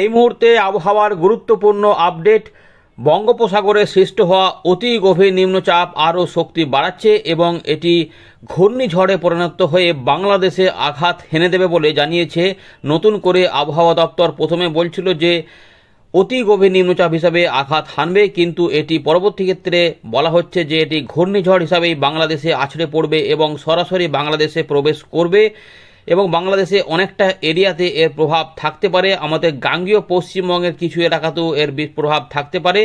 এই মুহূর্তে আবহাওয়ার গুরুত্বপূর্ণ আপডেট বঙ্গোপসাগরে সৃষ্ট হওয়া অতি গভীর নিম্নচাপ আরও শক্তি বাড়াচ্ছে এবং এটি ঘূর্ণিঝড়ে পরিণত হয়ে বাংলাদেশে আঘাত হেনে দেবে বলে জানিয়েছে নতুন করে আবহাওয়া দপ্তর প্রথমে বলছিল যে অতি গভীর নিম্নচাপ হিসাবে আঘাত হানবে কিন্তু এটি পরবর্তী ক্ষেত্রে বলা হচ্ছে যে এটি ঘূর্ণিঝড় হিসাবেই বাংলাদেশে আছড়ে পড়বে এবং সরাসরি বাংলাদেশে প্রবেশ করবে এবং বাংলাদেশে অনেকটা এরিয়াতে এর প্রভাব থাকতে পারে আমাদের গাঙ্গীয় পশ্চিমবঙ্গের কিছু এলাকাতেও এর প্রভাব থাকতে পারে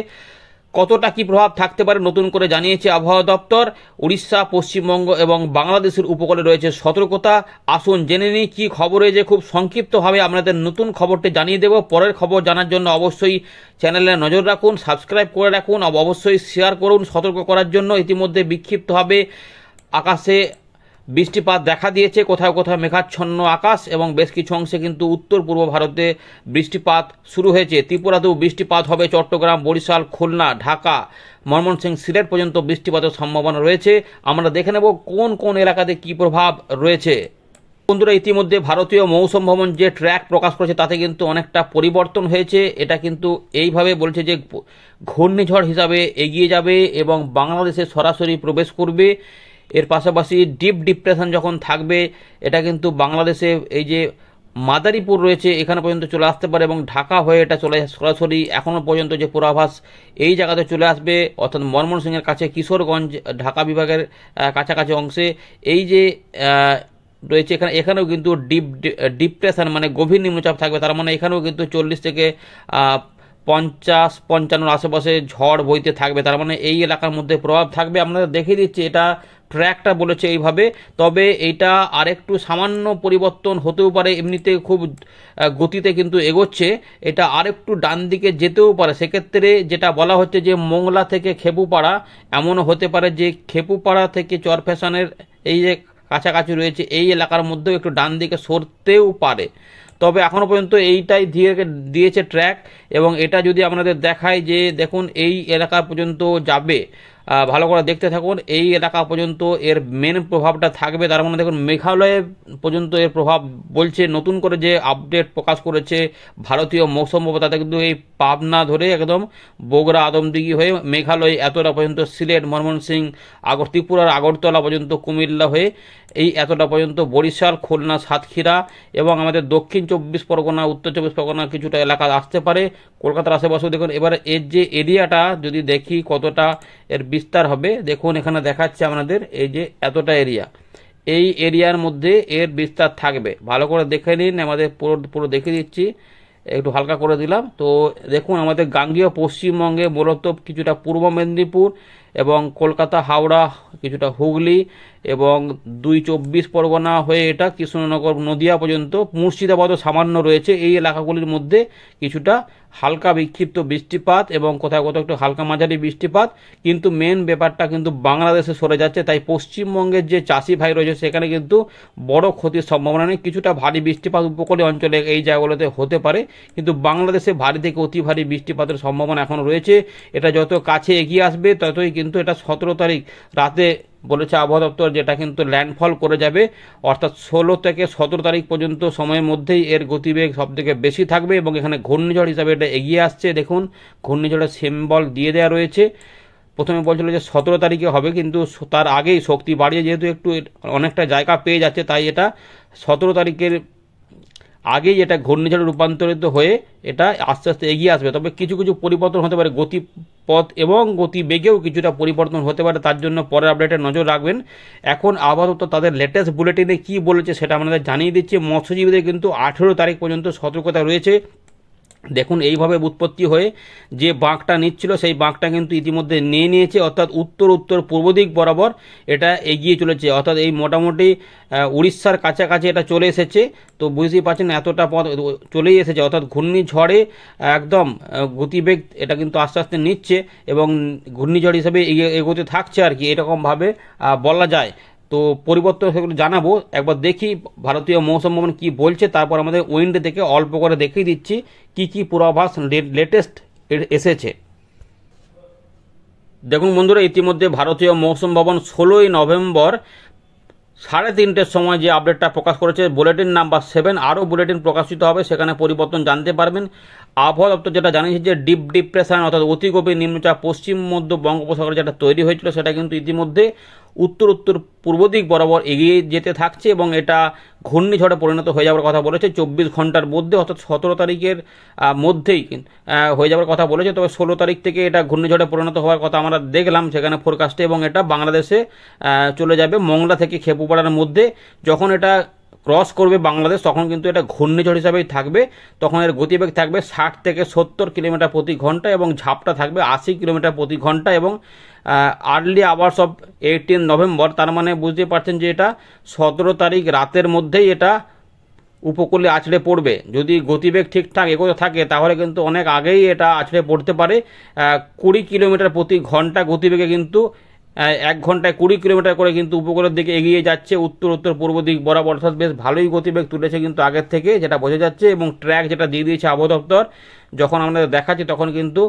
কতটা কি প্রভাব থাকতে পারে নতুন করে জানিয়েছে আবহাওয়া দপ্তর উড়িষ্যা পশ্চিমবঙ্গ এবং বাংলাদেশের উপকূলে রয়েছে সতর্কতা আসুন জেনে নিই কী খবর রয়েছে খুব সংক্ষিপ্তভাবে আপনাদের নতুন খবরটি জানিয়ে দেব পরের খবর জানার জন্য অবশ্যই চ্যানেলে নজর রাখুন সাবস্ক্রাইব করে রাখুন অবশ্যই শেয়ার করুন সতর্ক করার জন্য ইতিমধ্যে বিক্ষিপ্তভাবে আকাশে বৃষ্টিপাত দেখা দিয়েছে কোথাও কোথাও মেঘাচ্ছন্ন আকাশ এবং বেশ কিছু অংশে কিন্তু উত্তর পূর্ব ভারতে বৃষ্টিপাত শুরু হয়েছে ত্রিপুরাতেও বৃষ্টিপাত হবে চট্টগ্রাম বরিশাল খুলনা ঢাকা ময়মনসিং সিলেট পর্যন্ত বৃষ্টিপাতের সম্ভাবনা রয়েছে আমরা দেখে নেব কোন কোন এলাকাতে কি প্রভাব রয়েছে বন্ধুরা ইতিমধ্যে ভারতীয় মৌসুম ভবন যে ট্র্যাক প্রকাশ করেছে তাতে কিন্তু অনেকটা পরিবর্তন হয়েছে এটা কিন্তু এইভাবে বলছে যে ঘূর্ণিঝড় হিসাবে এগিয়ে যাবে এবং বাংলাদেশে সরাসরি প্রবেশ করবে এর পাশাপাশি ডিপ ডিপ্রেশন যখন থাকবে এটা কিন্তু বাংলাদেশে এই যে মাদারীপুর রয়েছে এখানে পর্যন্ত চলে আসতে পারে এবং ঢাকা হয়ে এটা চলে সরাসরি এখনও পর্যন্ত যে পূর্বাভাস এই জায়গাতে চলে আসবে অর্থাৎ ময়মনসিংহের কাছে কিশোরগঞ্জ ঢাকা বিভাগের কাছাকাছি অংশে এই যে রয়েছে এখানে এখানেও কিন্তু ডিপ ডিপ্রেশন মানে গভীর নিম্নচাপ থাকবে তার মানে এখানেও কিন্তু চল্লিশ থেকে পঞ্চাশ পঞ্চান্ন আশেপাশে ঝড় বইতে থাকবে তার মানে এই এলাকার মধ্যে প্রভাব থাকবে আপনাদের দেখিয়ে দিচ্ছি এটা ট্র্যাকটা বলেছে এইভাবে তবে এটা আরেকটু সামান্য পরিবর্তন হতেও পারে এমনিতে খুব গতিতে কিন্তু এগোচ্ছে এটা আরেকটু ডান দিকে যেতেও পারে সেক্ষেত্রে যেটা বলা হচ্ছে যে মোংলা থেকে খেপুপাড়া এমনও হতে পারে যে খেপুপাড়া থেকে চরফ্যাশনের এই যে কাছাকাছি রয়েছে এই এলাকার মধ্যেও একটু ডান দিকে সরতেও পারে তবে এখনও পর্যন্ত এইটাই দিয়ে দিয়েছে ট্র্যাক এবং এটা যদি আপনাদের দেখায় যে দেখুন এই এলাকা পর্যন্ত যাবে ভালো করে দেখতে থাকুন এই এলাকা পর্যন্ত এর মেন প্রভাবটা থাকবে তার মানে দেখুন মেঘালয়ে পর্যন্ত এর প্রভাব বলছে নতুন করে যে আপডেট প্রকাশ করেছে ভারতীয় মৌসম তাতে কিন্তু এই পাবনা ধরে একদম বগুড়া আদমদিঘি হয়ে মেঘালয় এতটা পর্যন্ত সিলেট ময়মনসিং আগর ত্রিপুরার আগরতলা পর্যন্ত কুমিল্লা হয়ে এই এতটা পর্যন্ত বরিশাল খুলনা সাতক্ষীরা এবং আমাদের দক্ষিণ চব্বিশ পরগনা উত্তর চব্বিশ পরগনা কিছুটা এলাকা আসতে পারে কলকাতার আশেপাশেও দেখুন এবার এর যে এরিয়াটা যদি দেখি কতটা এর বিস্তার হবে দেখুন এখানে দেখাচ্ছে আপনাদের এই যে এতটা এরিয়া এই এরিয়ার মধ্যে এর বিস্তার থাকবে ভালো করে দেখে নিন আমাদের পুরো পুরো দেখে দিচ্ছি একটু হালকা করে দিলাম তো দেখুন আমাদের গাঙ্গীয় পশ্চিমবঙ্গে মূলত কিছুটা পূর্ব মেদিনীপুর এবং কলকাতা হাওড়া কিছুটা হুগলি এবং দুই চব্বিশ পরগনা হয়ে এটা কৃষ্ণনগর নদিয়া পর্যন্ত মুর্শিদাবাদও সামান্য রয়েছে এই এলাকাগুলির মধ্যে কিছুটা হালকা বিক্ষিপ্ত বৃষ্টিপাত এবং কোথাও কোথাও একটু হালকা মাঝারি বৃষ্টিপাত কিন্তু মেন ব্যাপারটা কিন্তু বাংলাদেশে সরে যাচ্ছে তাই পশ্চিমবঙ্গের যে চাষি ভাই রয়েছে সেখানে কিন্তু বড় ক্ষতির সম্ভাবনা নেই কিছুটা ভারী বৃষ্টিপাত উপকূলীয় অঞ্চলে এই জায়গাগুলোতে হতে পারে কিন্তু বাংলাদেশে ভারী থেকে অতি ভারী বৃষ্টিপাতের সম্ভাবনা এখন রয়েছে এটা যত কাছে এগিয়ে আসবে ততই কিন্তু এটা সতেরো তারিখ রাতে বলেছে আবহাওয়া দপ্তর যেটা কিন্তু ল্যান্ডফল করে যাবে অর্থাৎ ষোলো থেকে সতেরো তারিখ পর্যন্ত সময়ের মধ্যেই এর গতিবেগ সব থেকে বেশি থাকবে এবং এখানে ঘূর্ণিঝড় হিসাবে এটা এগিয়ে আসছে দেখুন ঘূর্ণিঝড়ের সিম্বল দিয়ে দেওয়া রয়েছে প্রথমে বলছিল যে সতেরো তারিখে হবে কিন্তু তার আগেই শক্তি বাড়িয়ে যেহেতু একটু অনেকটা জায়গা পেয়ে যাচ্ছে তাই এটা সতেরো তারিখের আগেই এটা ঘূর্ণিঝড়ে রূপান্তরিত হয়ে এটা আস্তে আস্তে এগিয়ে আসবে তবে কিছু কিছু পরিবর্তন হতে পারে গতিপথ এবং গতিবেগেও কিছুটা পরিবর্তন হতে পারে তার জন্য পরের আপডেটে নজর রাখবেন এখন আপাতত তাদের লেটেস্ট বুলেটিনে কি বলেছে সেটা আমাদের জানিয়ে দিচ্ছে মৎস্যজীবীদের কিন্তু আঠেরো তারিখ পর্যন্ত সতর্কতা রয়েছে দেখুন এইভাবে উৎপত্তি হয়ে যে বাঁকটা নিচ্ছিল সেই বাঁকটা কিন্তু ইতিমধ্যে নিয়ে নিয়েছে অর্থাৎ উত্তর উত্তর পূর্ব দিক বরাবর এটা এগিয়ে চলেছে অর্থাৎ এই মোটামুটি উড়িষ্যার কাছাকাছি এটা চলে এসেছে তো বুঝতেই পারছেন এতটা পথ চলেই এসেছে অর্থাৎ ঘূর্ণিঝড়ে একদম গতিবেগ এটা কিন্তু আস্তে আস্তে নিচ্ছে এবং ঘূর্ণিঝড় হিসেবে এগোতে থাকছে আর কি এরকমভাবে বলা যায় তো পরিবর্তন সেগুলো জানাবো একবার দেখি ভারতীয় মৌসুম ভবন কী বলছে তারপর আমাদের উইন্ডে থেকে অল্প করে দেখিয়ে দিচ্ছি কি কি পূর্বাভাস লেটেস্ট এসেছে দেখুন বন্ধুরা ইতিমধ্যে ভারতীয় মৌসুম ভবন ষোলোই নভেম্বর সাড়ে তিনটের সময় যে আপডেটটা প্রকাশ করেছে বুলেটিন নাম্বার সেভেন আরও বুলেটিন প্রকাশিত হবে সেখানে পরিবর্তন জানতে পারবেন আবহাওয়া দপ্তর যেটা জানিয়েছে যে ডিপ ডিপ্রেশন অর্থাৎ অতিগভীর নিম্নচাপ পশ্চিম মধ্য বঙ্গোপসাগরে যেটা তৈরি হয়েছিল সেটা কিন্তু ইতিমধ্যে উত্তর উত্তর পূর্ব দিক বরাবর এগিয়ে যেতে থাকছে এবং এটা ঘূর্ণিঝড়ে পরিণত হয়ে যাওয়ার কথা বলেছে চব্বিশ ঘন্টার মধ্যে অর্থাৎ সতেরো তারিখের মধ্যেই হয়ে যাওয়ার কথা বলেছে তবে ষোলো তারিখ থেকে এটা ঘূর্ণিঝড়ে পরিণত হওয়ার কথা আমরা দেখলাম সেখানে ফোরকাস্টে এবং এটা বাংলাদেশে চলে যাবে মংলা থেকে খেপুপাড়ার মধ্যে যখন এটা ক্রস করবে বাংলাদেশ তখন কিন্তু এটা ঘূর্ণিঝড় হিসাবেই থাকবে তখন এর গতিবেগ থাকবে ষাট থেকে সত্তর কিলোমিটার প্রতি ঘন্টা এবং ঝাপটা থাকবে আশি কিলোমিটার প্রতি ঘন্টা এবং early hours of eighteen November তার মানে বুঝতে পারছেন যে এটা সতেরো তারিখ রাতের মধ্যেই এটা উপকূলে আছড়ে পড়বে যদি গতিবেগ ঠিকঠাক এগোতে থাকে তাহলে কিন্তু অনেক আগেই এটা আছড়ে পড়তে পারে কুড়ি কিলোমিটার প্রতি ঘন্টা গতিবেগে কিন্তু এক ঘন্টায় কুড়ি কিলোমিটার করে কিন্তু উপকূলের দিকে এগিয়ে যাচ্ছে উত্তর উত্তর পূর্ব দিক বরাবর অর্থাৎ বেশ ভালোই গতিবেগ তুলেছে কিন্তু আগের থেকে যেটা বোঝা যাচ্ছে এবং ট্র্যাক যেটা দিয়ে দিয়েছে আবহদপ্তর যখন আমরা দেখাচ্ছি তখন কিন্তু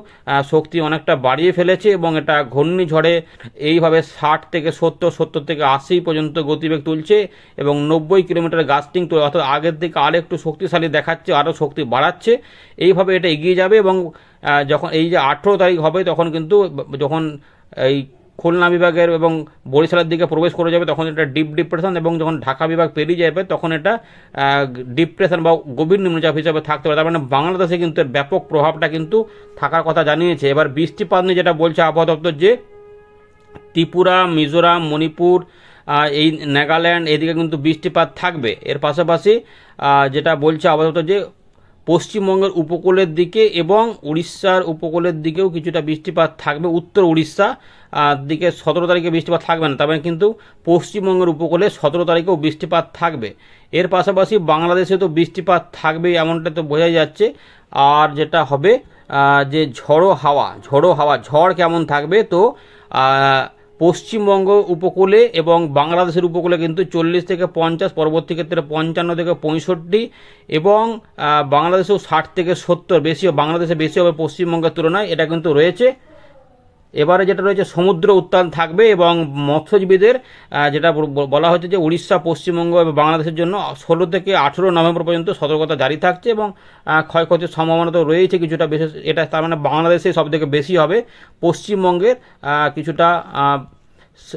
শক্তি অনেকটা বাড়িয়ে ফেলেছে এবং এটা ঘূর্ণিঝড়ে এইভাবে ষাট থেকে সত্তর সত্তর থেকে আশি পর্যন্ত গতিবেগ তুলছে এবং নব্বই কিলোমিটার গাস্টিং তুলে অর্থাৎ আগের দিকে আরও একটু শক্তিশালী দেখাচ্ছে আরও শক্তি বাড়াচ্ছে এইভাবে এটা এগিয়ে যাবে এবং যখন এই যে আঠেরো তারিখ হবে তখন কিন্তু যখন এই খুলনা বিভাগের এবং বরিশালের দিকে প্রবেশ করে যাবে তখন এটা ডিপ ডিপ্রেশন এবং যখন ঢাকা বিভাগ পেরিয়ে যাবে তখন এটা ডিপ্রেশন বা গভীর নিম্নচাপ হিসাবে থাকতে পারে তার মানে বাংলাদেশে কিন্তু এর ব্যাপক প্রভাবটা কিন্তু থাকার কথা জানিয়েছে এবার বৃষ্টিপাত নিয়ে যেটা বলছে আবহাওয়া দপ্তর যে ত্রিপুরা মিজোরাম মণিপুর এই নাগাল্যান্ড এদিকে কিন্তু বৃষ্টিপাত থাকবে এর পাশাপাশি যেটা বলছে আপাতত যে পশ্চিমবঙ্গের উপকূলের দিকে এবং উড়িষ্যার উপকূলের দিকেও কিছুটা বৃষ্টিপাত থাকবে উত্তর উড়িষ্যা দিকে সতেরো তারিখে বৃষ্টিপাত থাকবে না তবে কিন্তু পশ্চিমবঙ্গের উপকূলে সতেরো তারিখেও বৃষ্টিপাত থাকবে এর পাশাপাশি বাংলাদেশে তো বৃষ্টিপাত থাকবে এমনটা তো বোঝাই যাচ্ছে আর যেটা হবে যে ঝড়ো হাওয়া ঝড়ো হাওয়া ঝড় কেমন থাকবে তো পশ্চিমবঙ্গ উপকূলে এবং বাংলাদেশের উপকূলে কিন্তু চল্লিশ থেকে পঞ্চাশ পরবর্তী ক্ষেত্রে পঞ্চান্ন থেকে পঁয়ষট্টি এবং বাংলাদেশেও ষাট থেকে সত্তর বেশি বাংলাদেশে বেশি হবে পশ্চিমবঙ্গের তুলনায় এটা কিন্তু রয়েছে এবারে যেটা রয়েছে সমুদ্র উত্তাল থাকবে এবং মৎস্যজীবীদের যেটা বলা হচ্ছে যে উড়িষ্যা পশ্চিমবঙ্গ এবং বাংলাদেশের জন্য ষোলো থেকে আঠেরো নভেম্বর পর্যন্ত সতর্কতা জারি থাকছে এবং ক্ষয়ক্ষতির সম্ভাবনা তো রয়েছে কিছুটা বেশি এটা তার মানে বাংলাদেশে সব থেকে বেশি হবে পশ্চিমবঙ্গের কিছুটা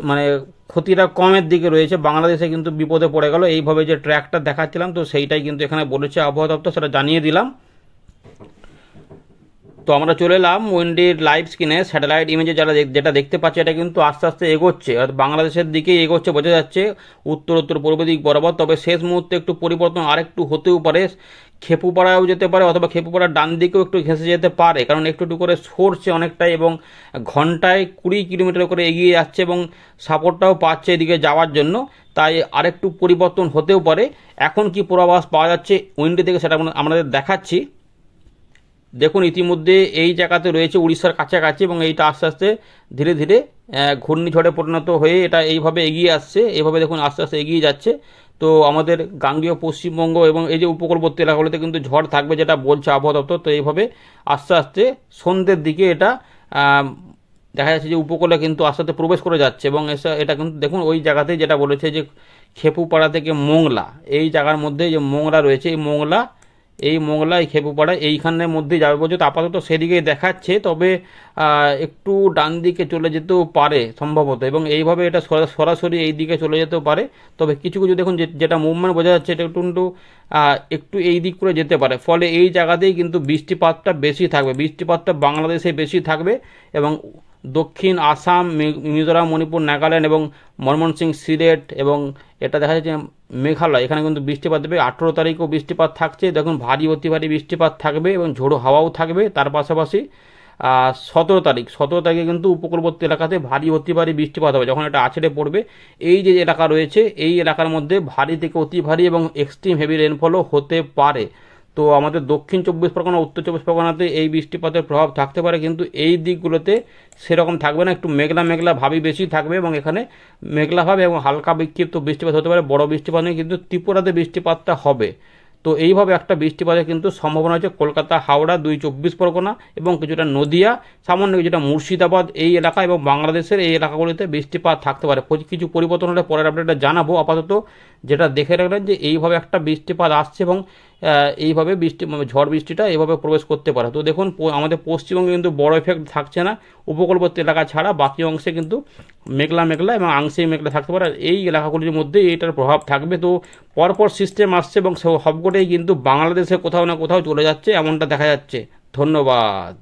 মানে ক্ষতিটা কমের দিকে রয়েছে বাংলাদেশে কিন্তু বিপদে পড়ে গেল এইভাবে যে ট্র্যাকটা দেখাচ্ছিলাম তো সেইটাই কিন্তু এখানে বলেছে আবহাওয়া দপ্তর সেটা জানিয়ে দিলাম তো আমরা চলে এলাম উইন্ডির লাইভ স্ক্রিনে স্যাটেলাইট ইমেজে যারা যেটা দেখতে পাচ্ছে এটা কিন্তু আস্তে আস্তে এগোচ্ছে অর্থাৎ বাংলাদেশের দিকে এগোচ্ছে বোঝা যাচ্ছে উত্তর উত্তর পূর্ব দিক বরাবর তবে শেষ মুহূর্তে একটু পরিবর্তন আরেকটু হতেও পারে খেপুপাড়াও যেতে পারে অথবা খেপুপাড়ার ডান দিকেও একটু ঘেঁষে যেতে পারে কারণ একটু একটু করে সরছে অনেকটাই এবং ঘন্টায় কুড়ি কিলোমিটার করে এগিয়ে যাচ্ছে এবং সাপোর্টটাও পাচ্ছে এদিকে যাওয়ার জন্য তাই আরেকটু পরিবর্তন হতেও পারে এখন কি পূর্বাভাস পাওয়া যাচ্ছে উইন্ডি থেকে সেটা আমাদের দেখাচ্ছি দেখুন ইতিমধ্যে এই জায়গাতে রয়েছে উড়িষ্যার কাছাকাছি এবং এইটা আস্তে আস্তে ধীরে ধীরে ঘূর্ণিঝড়ে পরিণত হয়ে এটা এইভাবে এগিয়ে আসছে এইভাবে দেখুন আস্তে আস্তে এগিয়ে যাচ্ছে তো আমাদের গাঙ্গীয় পশ্চিমবঙ্গ এবং এই যে উপকূলবর্তী এলাকাগুলোতে কিন্তু ঝড় থাকবে যেটা বলছে আবহাওয়া দপ্তর তো এইভাবে আস্তে আস্তে সন্ধ্যের দিকে এটা দেখা যাচ্ছে যে উপকূলে কিন্তু আস্তে আস্তে প্রবেশ করে যাচ্ছে এবং এটা কিন্তু দেখুন ওই জায়গাতে যেটা বলেছে যে খেপুপাড়া থেকে মোংলা এই জায়গার মধ্যে যে মোংলা রয়েছে এই মোংলা এই মোগলাই খেপুপাড়া এইখানের মধ্যে যাবে তো আপাতত সেদিকেই দেখাচ্ছে তবে একটু ডান দিকে চলে যেতেও পারে সম্ভবত এবং এইভাবে এটা সরাসরি এই দিকে চলে যেতেও পারে তবে কিছু কিছু দেখুন যেটা মুভমেন্ট বোঝা যাচ্ছে এটা একটু একটু একটু এই দিক করে যেতে পারে ফলে এই জায়গাতেই কিন্তু বৃষ্টিপাতটা বেশি থাকবে বৃষ্টিপাতটা বাংলাদেশে বেশি থাকবে এবং দক্ষিণ আসাম মিজোরাম মণিপুর নাগাল্যান্ড এবং ময়মনসিংহ সিলেট এবং এটা দেখা যাচ্ছে মেঘালয় এখানে কিন্তু বৃষ্টিপাত দেবে আঠেরো তারিখও বৃষ্টিপাত থাকছে দেখুন ভারী অতি ভারী বৃষ্টিপাত থাকবে এবং ঝোড়ো হাওয়াও থাকবে তার পাশাপাশি সতেরো তারিখ সতেরো তারিখে কিন্তু উপকূলবর্তী এলাকাতে ভারী অতি ভারী বৃষ্টিপাত হবে যখন এটা আছড়ে পড়বে এই যে এলাকা রয়েছে এই এলাকার মধ্যে ভারী থেকে অতি ভারী এবং এক্সট্রিম হেভি রেনফলও হতে পারে তো আমাদের দক্ষিণ চব্বিশ পরগনা উত্তর চব্বিশ পরগনাতে এই বৃষ্টিপাতের প্রভাব থাকতে পারে কিন্তু এই দিকগুলোতে সেরকম থাকবে না একটু মেঘলা মেঘলা ভাবই বেশি থাকবে এবং এখানে মেঘলা ভাবে এবং হালকা বিক্ষিপ্ত বৃষ্টিপাত হতে পারে বড় বৃষ্টিপাত নেই কিন্তু ত্রিপুরাতে বৃষ্টিপাতটা হবে তো এইভাবে একটা বৃষ্টিপাতের কিন্তু সম্ভাবনা আছে কলকাতা হাওড়া দুই চব্বিশ পরগনা এবং কিছুটা নদিয়া সামান্য কিছুটা মুর্শিদাবাদ এই এলাকা এবং বাংলাদেশের এই এলাকাগুলিতে বৃষ্টিপাত থাকতে পারে কিছু পরিবর্তন হলে পরের আপডেটটা জানাবো আপাতত যেটা দেখে রাখলেন যে এইভাবে একটা বৃষ্টিপাত আসছে এবং এইভাবে বৃষ্টি মানে ঝড় বৃষ্টিটা এইভাবে প্রবেশ করতে পারে তো দেখুন আমাদের পশ্চিমবঙ্গে কিন্তু বড় এফেক্ট থাকছে না উপকূলবর্তী এলাকা ছাড়া বাকি অংশে কিন্তু মেঘলা মেঘলা এবং আংশিক মেঘলা থাকতে পারে এই এলাকাগুলির মধ্যে এটার প্রভাব থাকবে তো পরপর সিস্টেম আসছে এবং সবকটাই কিন্তু বাংলাদেশে কোথাও না কোথাও চলে যাচ্ছে এমনটা দেখা যাচ্ছে ধন্যবাদ